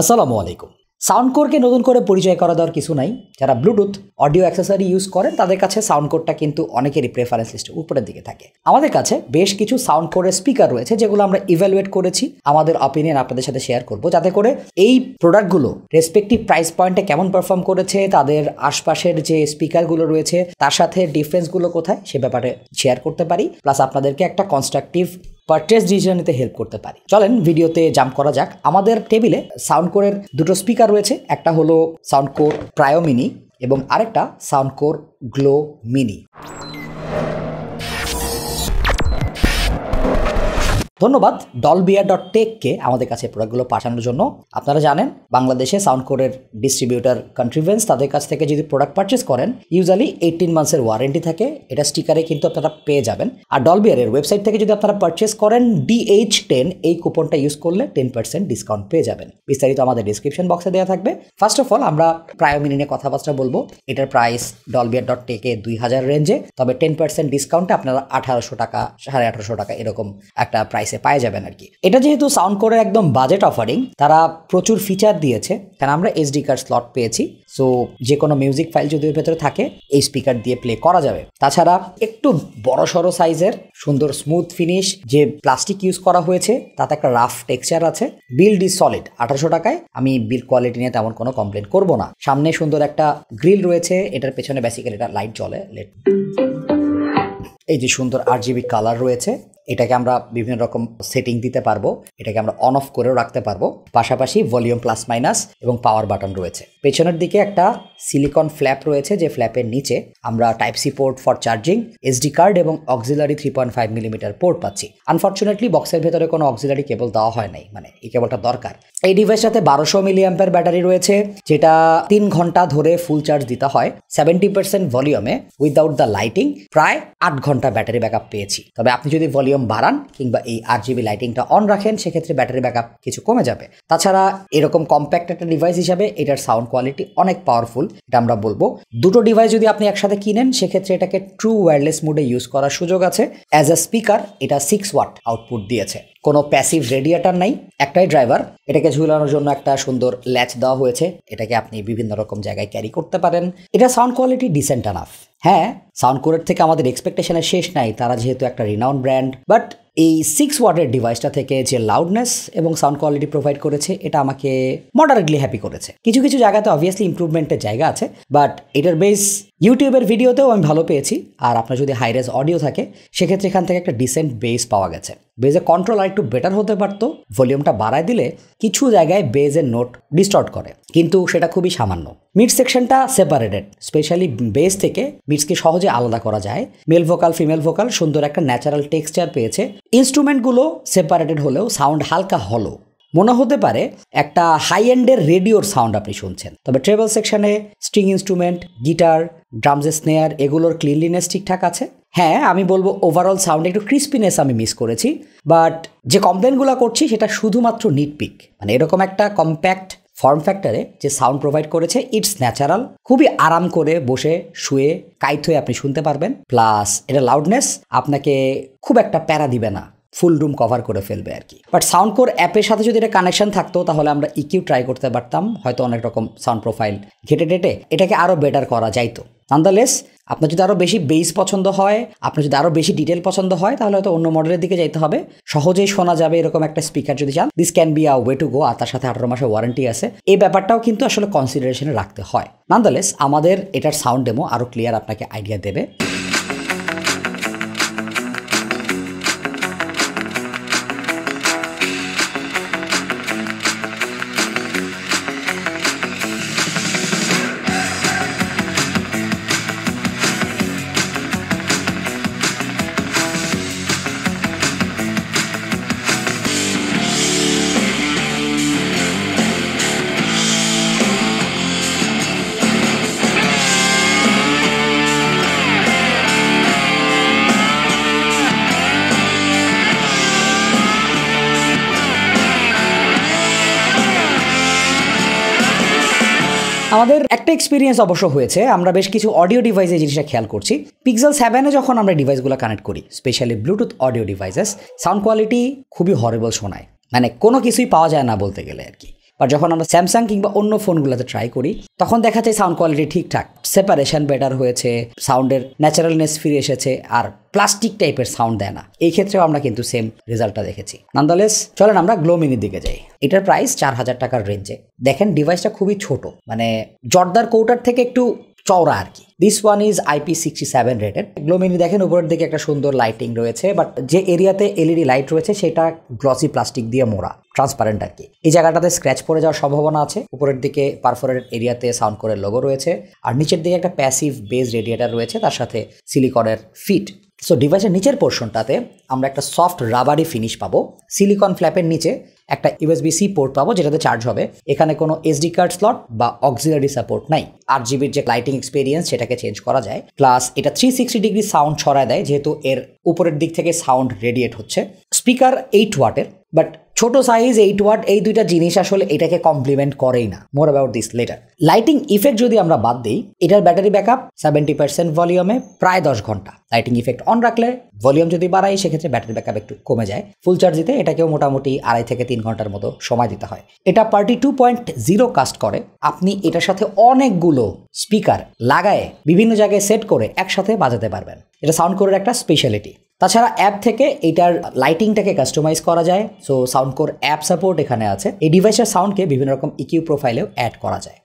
আসসালামু আলাইকুম সাউন্ডকোরকে নতুন করে পরিচয় করা দেওয়ার কিছু নাই যারা ব্লুটুথ অডিও অ্যাক্সেসারি ইউজ করেন তাদের কাছে সাউন্ডকোরটা কিন্তু অনেকেরই প্রেফারেন্স লিস্টের উপরের দিকে থাকে আমাদের কাছে বেশ কিছু সাউন্ডকোরের স্পিকার রয়েছে যেগুলো আমরা ইভ্যালুয়েট করেছি আমাদের অপিনিয়ন আপনাদের সাথে শেয়ার করব যাতে করে এই প্রোডাক্টগুলো রেসপেক্টিভ প্রাইস পয়েন্টে কেমন পারফর্ম করেছে তাদের আশপাশের যে স্পিকারগুলো রয়েছে তার সাথে ডিফারেন্সগুলো কোথায় সে ব্যাপারে শেয়ার করতে পারি প্লাস আপনাদেরকে একটা কনস্ট্রাকটিভ পারচেস ডিসিশন নিতে হেল্প করতে পারি চলেন ভিডিওতে জাম্প করা যাক আমাদের টেবিলে সাউন্ড কোরের দুটো স্পিকার রয়েছে একটা হলো সাউন্ড কোর প্রায়ো মিনি এবং আরেকটা সাউন্ড কোর গ্লো মিনি ধন্যবাদ ডলবিয়া ডট টেককে আমাদের কাছে প্রোডাক্টগুলো পাঠানোর জন্য আপনারা জানেন বাংলাদেশে সাউন্ড কোডের ডিস্ট্রিবিউটার কন্ট্রিভেন্স তাদের কাছ থেকে যদি প্রোডাক্ট পারচেস করেন ইউজালি এইটিন মান্থসের ওয়ারেন্টি থাকে এটা স্টিকারে কিন্তু আপনারা পেয়ে যাবেন আর ডলবিয়ারের ওয়েবসাইট থেকে যদি আপনারা পারচেস করেন ডিএইচ টেন এই কুপনটা ইউজ করলে টেন পার্সেন্ট ডিসকাউন্ট পেয়ে যাবেন বিস্তারিত আমাদের ডিসক্রিপশন বক্সে দেওয়া থাকবে ফার্স্ট অফ অল আমরা প্রায় নিয়ে কথাবার্তা বলবো এটার প্রাইস ডলবিয়ার ডট টেকে দুই হাজার রেঞ্জে তবে টেন পার্সেন্ট ডিসকাউন্টে আপনারা আঠারোশো টাকা সাড়ে আঠারোশো টাকা এরকম একটা প্রাইস প্রাইসে পাই যাবেন আর কি এটা যেহেতু সাউন্ড কোরের একদম বাজেট অফারিং তারা প্রচুর ফিচার দিয়েছে কারণ আমরা এসডি কার্ড স্লট পেয়েছি সো যে কোনো মিউজিক ফাইল যদি ওর ভেতরে থাকে এই স্পিকার দিয়ে প্লে করা যাবে তাছাড়া একটু বড় সড়ো সাইজের সুন্দর স্মুথ ফিনিশ যে প্লাস্টিক ইউজ করা হয়েছে তাতে একটা রাফ টেক্সচার আছে বিল্ড ইজ সলিড আঠারোশো টাকায় আমি বিল কোয়ালিটি নিয়ে তেমন কোনো কমপ্লেন করব না সামনে সুন্দর একটা গ্রিল রয়েছে এটার পেছনে বেসিক্যালি এটা লাইট জ্বলে লেট এই যে সুন্দর আর জিবি কালার রয়েছে এটাকে আমরা বিভিন্ন রকম সেটিং দিতে পারবো এটাকে আমরা অন অফ করেও রাখতে পারবো পাশাপাশি ভলিউম প্লাস মাইনাস এবং পাওয়ার বাটন রয়েছে পেছনের দিকে একটা সিলিকন ফ্ল্যাপ রয়েছে যে ফ্ল্যাপের নিচে আমরা type C port for charging SD card এবং auxiliary three point five millimetre port পাচ্ছি আনফর্চুনেটলি বক্সের ভেতরে কোনো অক্সিলারি কেবল দেওয়া হয় নাই মানে এই কেবলটা দরকার এই সাথে বারোশো মিলিয়াম্পের ব্যাটারি রয়েছে যেটা তিন ঘন্টা ধরে ফুল চার্জ দিতে হয় সেভেন্টি পার্সেন্ট ভলিউমে উইদাউট দ্য লাইটিং প্রায় আট ঘন্টা ব্যাটারি ব্যাকআপ পেয়েছি তবে আপনি যদি ভলিউম ভলিউম বাড়ান কিংবা এই আট জিবি লাইটিংটা অন রাখেন সেক্ষেত্রে ব্যাটারি ব্যাকআপ কিছু কমে যাবে তাছাড়া এরকম কম্প্যাক্ট একটা ডিভাইস হিসাবে এটার সাউন্ড কোয়ালিটি অনেক পাওয়ারফুল এটা আমরা বলবো দুটো ডিভাইস যদি আপনি একসাথে কিনেন সেক্ষেত্রে এটাকে ট্রু ওয়্যারলেস মোডে ইউজ করার সুযোগ আছে অ্যাজ আ স্পিকার এটা সিক্স ওয়াট আউটপুট দিয়েছে কোনো প্যাসিভ রেডিয়েটার নাই একটাই ড্রাইভার এটাকে ঝুলানোর জন্য একটা সুন্দর ল্যাচ দেওয়া হয়েছে এটাকে আপনি বিভিন্ন রকম জায়গায় ক্যারি করতে পারেন এটা সাউন্ড কোয়ালিটি ডিসেন্ট আনাফ হ্যাঁ সাউন্ড কোরের থেকে আমাদের এক্সপেকটেশনের শেষ নাই তারা যেহেতু একটা রিনাউন ব্র্যান্ড বাট এই সিক্স ওয়াটের ডিভাইসটা থেকে যে লাউডনেস এবং সাউন্ড কোয়ালিটি প্রোভাইড করেছে এটা আমাকে মডারেটলি হ্যাপি করেছে কিছু কিছু জায়গাতে অবভিয়াসলি ইম্প্রুভমেন্টের জায়গা আছে বাট এটার বেস ইউটিউবের ভিডিওতেও আমি ভালো পেয়েছি আর আপনার যদি হাইরেজ অডিও থাকে সেক্ষেত্রে এখান থেকে একটা ডিসেন্ট বেস পাওয়া গেছে বেজে কন্ট্রোল আর একটু বেটার হতে পারতো ভলিউমটা বাড়ায় দিলে কিছু জায়গায় বেজের নোট ডিস্টর্ট করে কিন্তু সেটা খুবই সামান্য মিড সেকশনটা সেপারেটেড স্পেশালি বেস থেকে মিডসকে সহজে আলাদা করা যায় মেল ভোকাল ফিমেল ভোকাল সুন্দর একটা ন্যাচারাল টেক্সচার পেয়েছে ইনস্ট্রুমেন্টগুলো সেপারেটেড হলেও সাউন্ড হালকা হলো মনে হতে পারে একটা হাই এন্ডের রেডিওর সাউন্ড আপনি শুনছেন তবে ট্রেবল সেকশনে string instrument guitar drums snare এগুলোর ক্লিনলিনেস ঠিকঠাক আছে হ্যাঁ আমি বলবো ওভারঅল সাউন্ডে একটু ক্রিস্পিনেস আমি মিস করেছি বাট যে কমপ্লেনগুলো করছি সেটা শুধুমাত্র নিটপিক মানে এরকম একটা কম্প্যাক্ট ফর্ম ফ্যাক্টরে যে সাউন্ড প্রোভাইড করেছে ইটস ন্যাচারাল খুবই আরাম করে বসে শুয়ে কাইট হয়ে আপনি শুনতে পারবেন প্লাস এটা লাউডনেস আপনাকে খুব একটা প্যারা দিবে না ফুল রুম কভার করে ফেলবে আর কি বাট সাউন্ড কোর অ্যাপের সাথে যদি এটা কানেকশন থাকতো তাহলে আমরা ইকিউ e ট্রাই করতে পারতাম হয়তো অনেক রকম সাউন্ড প্রোফাইল ঘেটে টেটে এটাকে আরও বেটার করা যাইতো নান্দালেস আপনার যদি আরও বেশি বেস পছন্দ হয় আপনার যদি আরও বেশি ডিটেল পছন্দ হয় তাহলে হয়তো অন্য মডেলের দিকে যাইতে হবে সহজেই শোনা যাবে এরকম একটা স্পিকার যদি চান this can be a way to go আর তার সাথে আঠারো মাসের ওয়ারেন্টি আছে এই ব্যাপারটাও কিন্তু আসলে কনসিডারেশনে রাখতে হয় নান্দালেস আমাদের এটার সাউন্ড ডেমো আরও ক্লিয়ার আপনাকে আইডিয়া দেবে আমাদের একটা এক্সপিরিয়েন্স অবশ্য হয়েছে আমরা বেশ কিছু অডিও ডিভাইসে জিনিসটা খেয়াল করছি পিক্সেল সেভেনে যখন আমরা ডিভাইসগুলো কানেক্ট করি specially Bluetooth audio devices sound quality খুবই হরেবল শোনায় মানে কোনো কিছুই পাওয়া যায় না বলতে গেলে আর কি বা যখন আমরা স্যামসাং কিংবা অন্য ফোনগুলোতে ট্রাই করি তখন দেখা যায় সাউন্ড কোয়ালিটি ঠিকঠাক সেপারেশন বেটার হয়েছে সাউন্ডের ন্যাচারালনেস ফিরে এসেছে আর প্লাস্টিক টাইপের সাউন্ড দেয় না এই ক্ষেত্রেও আমরা কিন্তু সেম রেজাল্টটা দেখেছি নন্দলেস চলেন আমরা গ্লোমিনির দিকে যাই এটার প্রাইস চার হাজার টাকার রেঞ্জে দেখেন ডিভাইসটা খুবই ছোট মানে জর্দার কৌটার থেকে একটু চওড়া আর কি this one is IP sixty seven rated গ্লোমিনি দেখেন উপরের দিকে একটা সুন্দর লাইটিং রয়েছে বাট যে এরিয়াতে এলইডি লাইট রয়েছে সেটা গ্লসি প্লাস্টিক দিয়ে মোড়া ট্রান্সপারেন্ট আর কি এই জায়গাটাতে স্ক্র্যাচ পড়ে যাওয়ার সম্ভাবনা আছে উপরের দিকে পারফোরেটেড এরিয়াতে সাউন্ড করে লোগো রয়েছে আর নিচের দিকে একটা প্যাসিভ বেস রেডিয়েটার রয়েছে তার সাথে সিলিকনের ফিট সো ডিভাইসের নিচের পোর্শনটাতে আমরা একটা সফট রাবারি ফিনিশ পাবো সিলিকন ফ্ল্যাপের নিচে একটা ইউএসবি সি পোর্ট পাবো যেটাতে চার্জ হবে এখানে কোনো এসডি কার্ড স্লট বা অক্সিলারি সাপোর্ট নাই আট জিবির যে লাইটিং এক্সপিরিয়েন্স সেটাকে চেঞ্জ করা যায় প্লাস এটা থ্রি সিক্সটি ডিগ্রি সাউন্ড ছড়ায় দেয় যেহেতু এর উপরের দিক থেকে সাউন্ড রেডিয়েট হচ্ছে স্পিকার এইট ওয়াটের বাট ছোট সাইজ এইট ওয়াট এই দুইটা জিনিস আসলে এটাকে কমপ্লিমেন্ট করেই না more about this later lighting effect যদি আমরা বাদ দিই এটার ব্যাটারি ব্যাকআপ সেভেন্টি পার্সেন্ট ভলিউমে প্রায় দশ ঘন্টা লাইটিং ইফেক্ট অন রাখলে ভলিউম যদি বাড়াই সেক্ষেত্রে ব্যাটারি ব্যাকআপ একটু কমে যায় ফুল চার্জ দিতে এটাকেও মোটামুটি আড়াই থেকে তিন ঘন্টার মতো সময় দিতে হয় এটা party two point zero cast করে আপনি এটার সাথে অনেকগুলো স্পিকার লাগায় বিভিন্ন জায়গায় সেট করে একসাথে বাজাতে পারবেন এটা সাউন্ড কোরের একটা স্পেশালিটি তাছাড়া অ্যাপ থেকে এটার লাইটিংটাকে কাস্টমাইজ করা যায় so Soundcore app support এখানে আছে এই ডিভাইসের সাউন্ডকে বিভিন্ন রকম ইকিউ প্রোফাইলেও অ্যাড করা যায়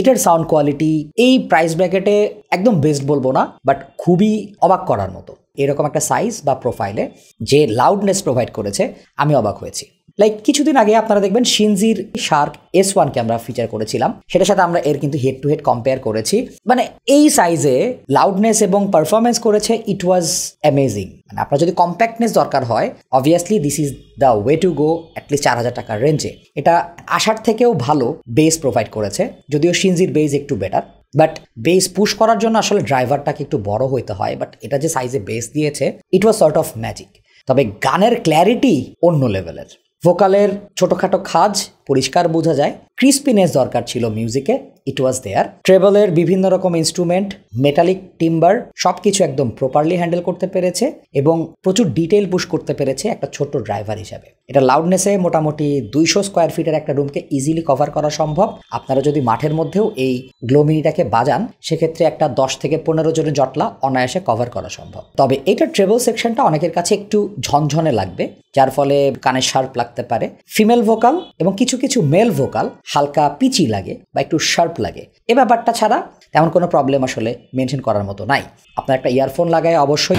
এটার সাউন্ড কোয়ালিটি এই প্রাইস ব্র্যাকেটে একদম বেস্ট বলবো না বাট খুবই অবাক করার মতো এরকম একটা সাইজ বা প্রোফাইলে যে লাউডনেস প্রোভাইড করেছে আমি অবাক হয়েছি লাইক কিছুদিন আগে আপনারা দেখবেন সিনজির শার্ক এস ওয়ানকে আমরা ফিচার করেছিলাম সেটার সাথে আমরা এর কিন্তু হেড টু হেড কম্পেয়ার করেছি মানে এই সাইজে লাউডনেস এবং পারফরমেন্স করেছে ইট ওয়াজ অ্যামেজিং মানে আপনার যদি কম্প্যাক্টনেস দরকার হয় obviously this is the way to go at least চার হাজার টাকার রেঞ্জে এটা আসার থেকেও ভালো বেস প্রোভাইড করেছে যদিও সিনজির বেস একটু বেটার বাট বেস পুশ করার জন্য আসলে ড্রাইভারটাকে একটু বড় হইতে হয় বাট এটা যে সাইজে বেস দিয়েছে it was sort of magic তবে গানের ক্ল্যারিটি অন্য লেভেলের ভোকালের ছোটোখাটো খাজ পরিষ্কার বোঝা যায় ক্রিসপিনেস দরকার ছিল মিউজিকে ইট ওয়াজ দেয়ার ট্রেবলের বিভিন্ন রকম ইনস্ট্রুমেন্ট মেটালিক টিম্বার সব কিছু একদম প্রপারলি হ্যান্ডেল করতে পেরেছে এবং প্রচুর ডিটেল পুশ করতে পেরেছে একটা ছোট্ট ড্রাইভার হিসাবে এটা লাউডনেসে মোটামুটি দুইশো স্কোয়ার ফিটের একটা রুমকে ইজিলি কভার করা সম্ভব আপনারা যদি মাঠের মধ্যেও এই গ্লোমিনিটাকে বাজান সেক্ষেত্রে একটা দশ থেকে পনেরো জনের জটলা অনায়াসে কভার করা সম্ভব তবে এটা ট্রেবল সেকশনটা অনেকের কাছে একটু ঝনঝনে লাগবে যার ফলে কানে শার্প লাগতে পারে ফিমেল ভোকাল এবং কিছু কিছু মেল ভোকাল হালকা পিচি লাগে বা একটু শার্প লাগে এ ব্যাপারটা ছাড়া তেমন কোনো প্রবলেম আসলে মেনশন করার মতো নাই আপনার একটা ইয়ারফোন লাগায় অবশ্যই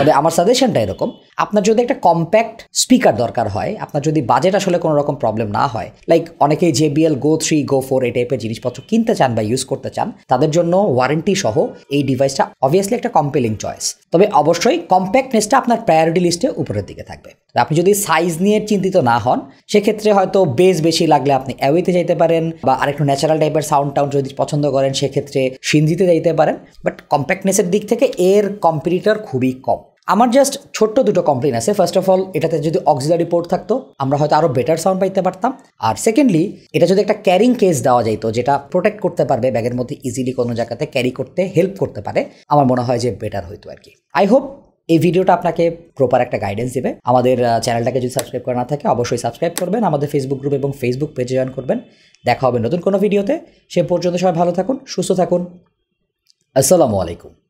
মানে আমার সাজেশনটা এরকম আপনার যদি একটা কম্প্যাক্ট স্পিকার দরকার হয় আপনার যদি বাজেট আসলে কোনো রকম প্রবলেম না হয় লাইক অনেকেই BL go three go four এই টাইপের জিনিসপত্র কিনতে চান বা ইউজ করতে চান তাদের জন্য ওয়ারেন্টি সহ এই ডিভাইসটা অবভিয়াসলি একটা কম্পেলিং চয়েস তবে অবশ্যই কম্প্যাক্টনেসটা আপনার প্রায়োরিটি লিস্টে উপরের দিকে থাকবে আপনি যদি সাইজ নিয়ে চিন্তিত না হন সেক্ষেত্রে হয়তো বেস বেশি লাগলে আপনি অ্যাওয়েতে যাইতে পারেন বা আরেকটু ন্যাচারাল টাইপের সাউন্ড টাউন্ড যদি পছন্দ করেন সেক্ষেত্রে সিন্ধিতে যাইতে পারেন বাট কম্প্যাক্টনেসের দিক থেকে এর কম্পিটিটর খুবই কম আমার জাস্ট ছোট্ট দুটো কমপ্লেন আছে ফার্স্ট অফ অল এটাতে যদি অক্সিলারি পোর্ট থাকতো আমরা হয়তো আরও বেটার সাউন্ড পাইতে পারতাম আর সেকেন্ডলি এটা যদি একটা ক্যারিং কেস দেওয়া যেত যেটা প্রোটেক্ট করতে পারবে ব্যাগের মধ্যে ইজিলি কোনো জায়গাতে ক্যারি করতে হেল্প করতে পারে আমার মনে হয় যে বেটার হইতো আর কি আই হোপ এই ভিডিওটা আপনাকে প্রপার একটা গাইডেন্স দেবে আমাদের চ্যানেলটাকে যদি সাবস্ক্রাইব করা না থাকে অবশ্যই সাবস্ক্রাইব করবেন আমাদের ফেসবুক গ্রুপ এবং ফেসবুক পেজে জয়েন করবেন দেখা হবে নতুন কোনো ভিডিওতে সে পর্যন্ত সবাই ভালো থাকুন সুস্থ থাকুন আসসালামু আলাইকুম